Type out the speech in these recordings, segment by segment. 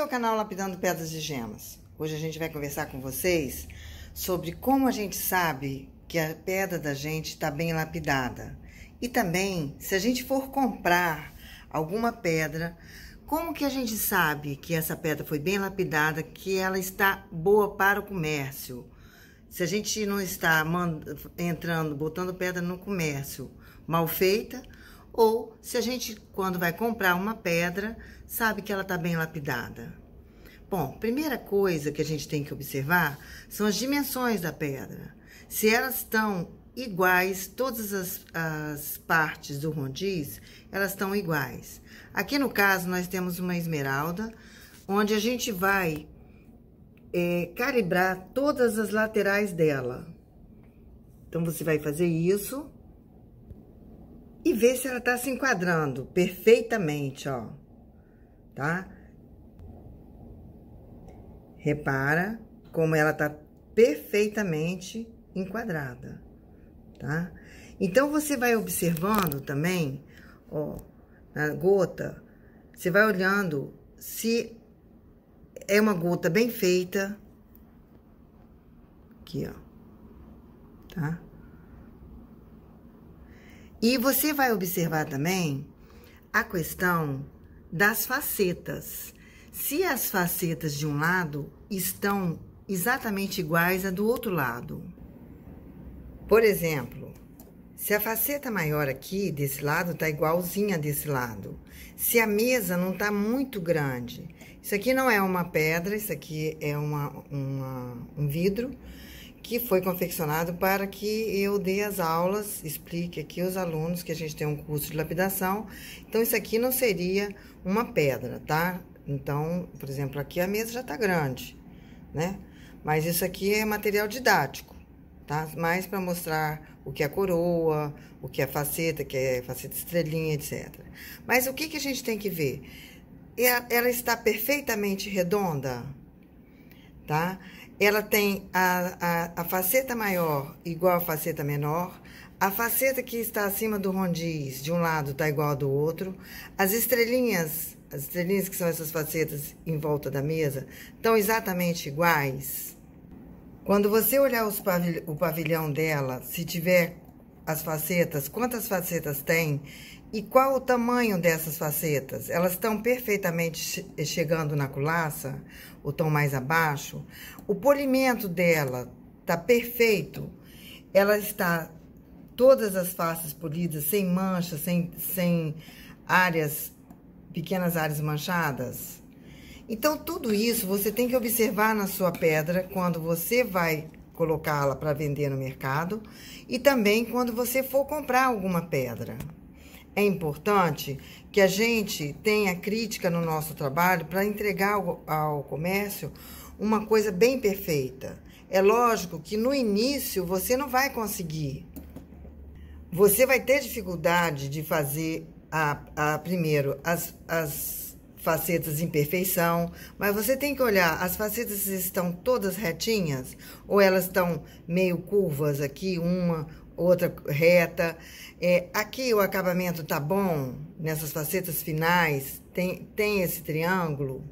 é o canal Lapidando Pedras e Gemas. Hoje a gente vai conversar com vocês sobre como a gente sabe que a pedra da gente está bem lapidada. E também, se a gente for comprar alguma pedra, como que a gente sabe que essa pedra foi bem lapidada, que ela está boa para o comércio? Se a gente não está entrando, botando pedra no comércio mal feita, ou se a gente, quando vai comprar uma pedra, sabe que ela está bem lapidada. Bom, primeira coisa que a gente tem que observar são as dimensões da pedra. Se elas estão iguais, todas as, as partes do rondiz, elas estão iguais. Aqui no caso, nós temos uma esmeralda, onde a gente vai é, calibrar todas as laterais dela. Então, você vai fazer isso e ver se ela tá se enquadrando perfeitamente, ó, tá? Repara como ela tá perfeitamente enquadrada, tá? Então, você vai observando também, ó, na gota, você vai olhando se é uma gota bem feita, aqui, ó, tá? E você vai observar também a questão das facetas. Se as facetas de um lado estão exatamente iguais a do outro lado. Por exemplo, se a faceta maior aqui desse lado está igualzinha desse lado, se a mesa não está muito grande, isso aqui não é uma pedra, isso aqui é uma, uma um vidro, que foi confeccionado para que eu dê as aulas, explique aqui aos alunos que a gente tem um curso de lapidação. Então, isso aqui não seria uma pedra, tá? Então, por exemplo, aqui a mesa já tá grande, né? Mas isso aqui é material didático, tá? Mais para mostrar o que é coroa, o que é faceta, que é faceta estrelinha, etc. Mas o que, que a gente tem que ver? É ela está perfeitamente redonda, Tá? ela tem a, a, a, faceta maior igual a faceta menor, a faceta que está acima do rondiz de um lado está igual do outro, as estrelinhas, as estrelinhas que são essas facetas em volta da mesa, estão exatamente iguais. Quando você olhar o pavilhão dela, se tiver as facetas, quantas facetas tem, e qual o tamanho dessas facetas? Elas estão perfeitamente eh, chegando na culaça ou estão mais abaixo? O polimento dela está perfeito? Ela está todas as faces polidas, sem manchas, sem, sem áreas, pequenas áreas manchadas? Então, tudo isso você tem que observar na sua pedra quando você vai colocá-la para vender no mercado e também quando você for comprar alguma pedra é importante que a gente tenha crítica no nosso trabalho para entregar ao, ao, comércio uma coisa bem perfeita. É lógico que no início você não vai conseguir. Você vai ter dificuldade de fazer a, a primeiro as, as facetas em perfeição, mas você tem que olhar, as facetas estão todas retinhas ou elas estão meio curvas aqui, uma, outra reta. É, aqui o acabamento tá bom, nessas facetas finais, tem, tem esse triângulo,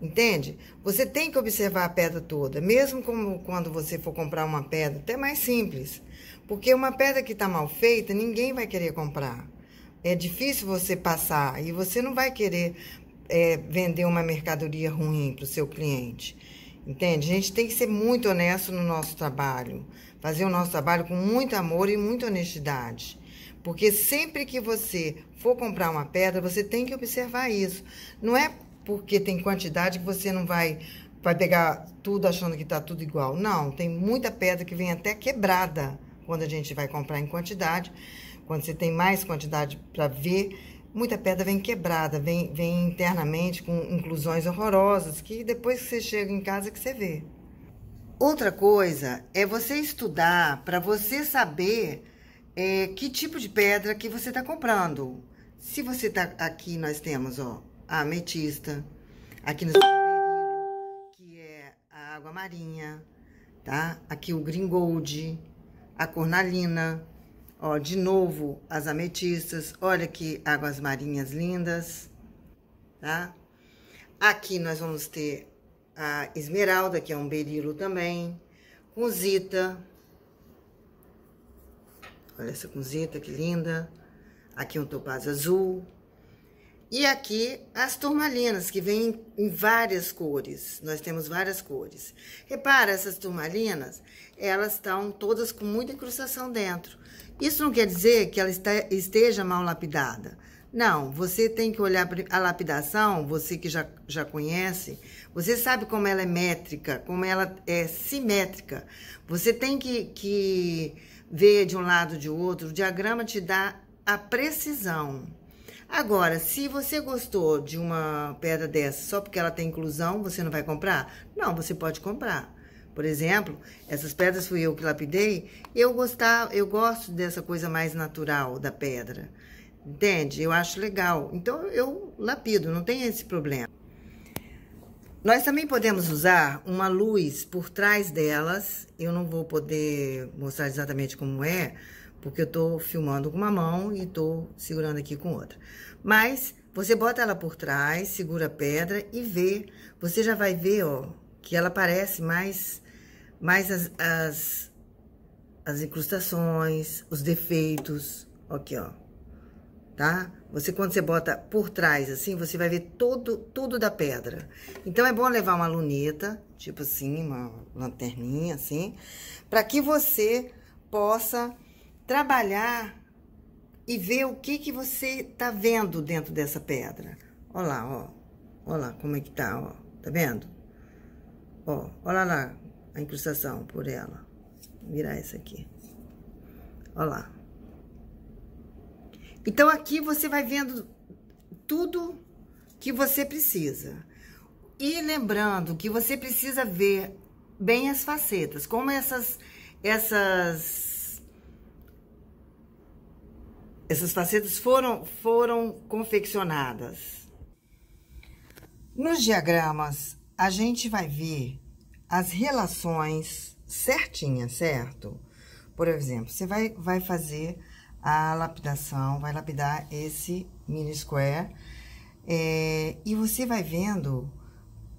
entende? Você tem que observar a pedra toda, mesmo como quando você for comprar uma pedra, até mais simples, porque uma pedra que tá mal feita, ninguém vai querer comprar é difícil você passar e você não vai querer é, vender uma mercadoria ruim para o seu cliente. Entende? A gente tem que ser muito honesto no nosso trabalho, fazer o nosso trabalho com muito amor e muita honestidade. Porque sempre que você for comprar uma pedra, você tem que observar isso. Não é porque tem quantidade que você não vai vai pegar tudo achando que está tudo igual. Não, tem muita pedra que vem até quebrada quando a gente vai comprar em quantidade. Quando você tem mais quantidade para ver, muita pedra vem quebrada, vem, vem internamente com inclusões horrorosas que depois que você chega em casa que você vê. Outra coisa é você estudar para você saber é, que tipo de pedra que você está comprando. Se você está aqui, nós temos ó, a ametista, aqui no que é a água marinha, tá? Aqui o green gold, a cornalina, Ó, de novo as ametistas. Olha que águas marinhas lindas, tá? Aqui nós vamos ter a esmeralda, que é um berilo também. Cunzita. Olha essa cunzita, que linda. Aqui um topaz azul. E aqui as turmalinas, que vêm em várias cores. Nós temos várias cores. Repara, essas turmalinas, elas estão todas com muita incrustação dentro. Isso não quer dizer que ela esteja mal lapidada. Não, você tem que olhar a lapidação, você que já, já conhece, você sabe como ela é métrica, como ela é simétrica. Você tem que, que ver de um lado de outro. O diagrama te dá a precisão. Agora, se você gostou de uma pedra dessa só porque ela tem inclusão, você não vai comprar? Não, você pode comprar. Por exemplo, essas pedras fui eu que lapidei, eu gostava, eu gosto dessa coisa mais natural da pedra. Entende? Eu acho legal. Então eu lapido, não tem esse problema. Nós também podemos usar uma luz por trás delas. Eu não vou poder mostrar exatamente como é, porque eu tô filmando com uma mão e tô segurando aqui com outra. Mas você bota ela por trás, segura a pedra e vê. Você já vai ver, ó, que ela parece mais, mais as, as, as incrustações, os defeitos, aqui, ó, tá? Você, quando você bota por trás, assim, você vai ver todo, tudo da pedra. Então, é bom levar uma luneta, tipo assim, uma lanterninha, assim, para que você possa trabalhar e ver o que, que você está vendo dentro dessa pedra. Olha lá, ó. Olha lá como é que tá, ó. Tá vendo? Ó, olha lá a incrustação por ela. Vou virar essa aqui. Olha lá. Então, aqui você vai vendo tudo que você precisa. E lembrando que você precisa ver bem as facetas, como essas, essas essas facetas foram, foram confeccionadas. Nos diagramas, a gente vai ver as relações certinhas, certo? Por exemplo, você vai, vai fazer a lapidação, vai lapidar esse mini square é, e você vai vendo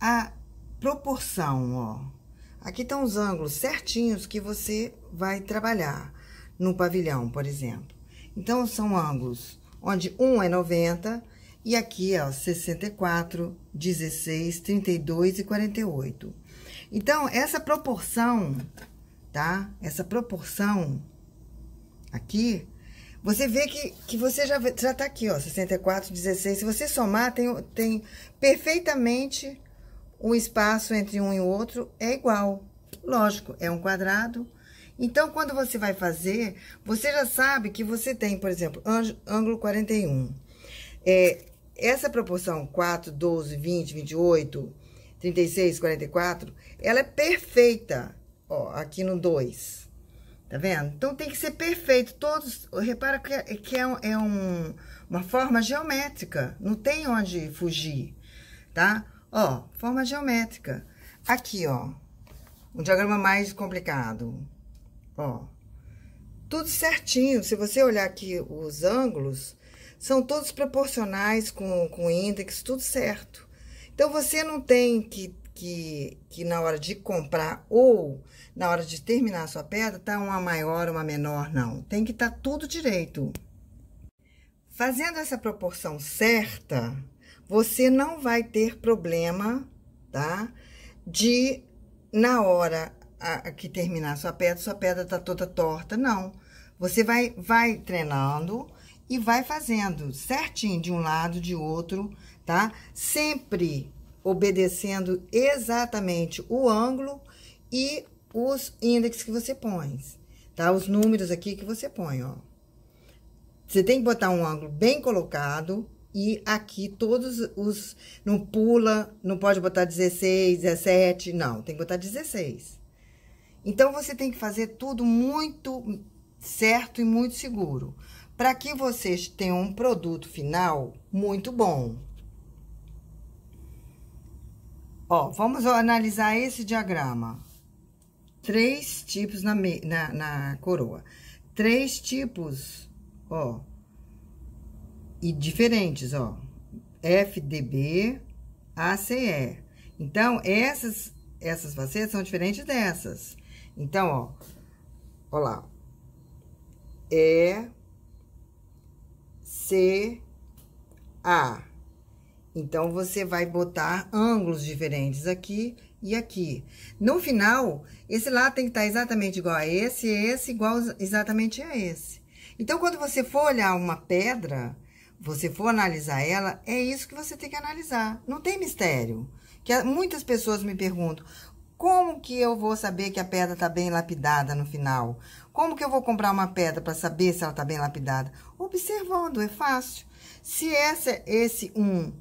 a proporção, ó. Aqui estão os ângulos certinhos que você vai trabalhar no pavilhão, por exemplo. Então, são ângulos onde um é 90 e aqui, ó, 64, 16, 32 e 48. Então, essa proporção, tá? Essa proporção aqui, você vê que, que você já, já tá aqui, ó, 64, 16. Se você somar, tem, tem perfeitamente o espaço entre um e o outro é igual. Lógico, é um quadrado, então, quando você vai fazer, você já sabe que você tem, por exemplo, ângulo 41. É, essa proporção 4, 12, 20, 28, 36, 44, ela é perfeita, ó, aqui no 2. Tá vendo? Então, tem que ser perfeito. Todos, repara que é, que é, um, é um, uma forma geométrica, não tem onde fugir, tá? Ó, forma geométrica. Aqui, ó, um diagrama mais complicado. Ó, tudo certinho. Se você olhar aqui os ângulos, são todos proporcionais com, com o índex, tudo certo. Então, você não tem que, que, que, na hora de comprar ou na hora de terminar a sua pedra, tá uma maior, uma menor, não. Tem que estar tá tudo direito. Fazendo essa proporção certa, você não vai ter problema, tá? De, na hora a, que terminar sua pedra, sua pedra tá toda torta, não. Você vai, vai treinando e vai fazendo certinho de um lado, de outro, tá? Sempre obedecendo exatamente o ângulo e os índices que você põe, tá? Os números aqui que você põe, ó. Você tem que botar um ângulo bem colocado e aqui todos os... Não pula, não pode botar 16, 17, não. Tem que botar 16, então, você tem que fazer tudo muito certo e muito seguro, para que vocês tenham um produto final muito bom. Ó, vamos analisar esse diagrama. Três tipos na, na, na coroa. Três tipos, ó, e diferentes, ó. FDB, ACE. Então, essas, essas facetas são diferentes dessas. Então, ó, ó lá. E, C, A. Então, você vai botar ângulos diferentes aqui e aqui. No final, esse lado tem que estar tá exatamente igual a esse, e esse igual exatamente a esse. Então, quando você for olhar uma pedra, você for analisar ela, é isso que você tem que analisar. Não tem mistério. Que muitas pessoas me perguntam, como que eu vou saber que a pedra está bem lapidada no final? Como que eu vou comprar uma pedra para saber se ela está bem lapidada? Observando, é fácil. Se essa, esse 1 um,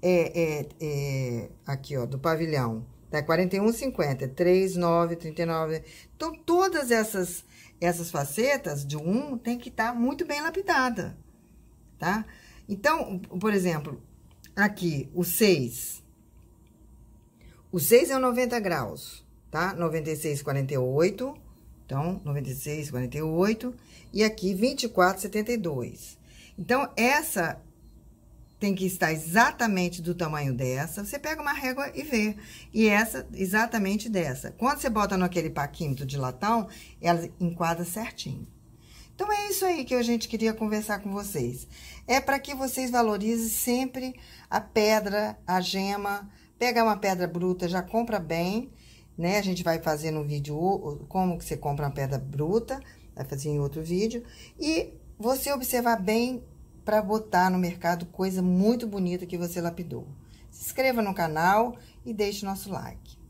é, é, é, aqui, ó, do pavilhão, tá 41,50, 3, 9, 39. Então, todas essas, essas facetas de 1 um tem que estar tá muito bem lapidada, tá? Então, por exemplo, aqui, o 6 o 6 é o 90 graus, tá? 96, 48. Então, 96, 48. E aqui, 24, 72. Então, essa tem que estar exatamente do tamanho dessa. Você pega uma régua e vê. E essa, exatamente dessa. Quando você bota no aquele paquímetro de latão, ela enquadra certinho. Então, é isso aí que a gente queria conversar com vocês. É para que vocês valorizem sempre a pedra, a gema, Pega uma pedra bruta, já compra bem, né? A gente vai fazer no vídeo como que você compra uma pedra bruta, vai fazer em outro vídeo. E você observar bem para botar no mercado coisa muito bonita que você lapidou. Se inscreva no canal e deixe nosso like.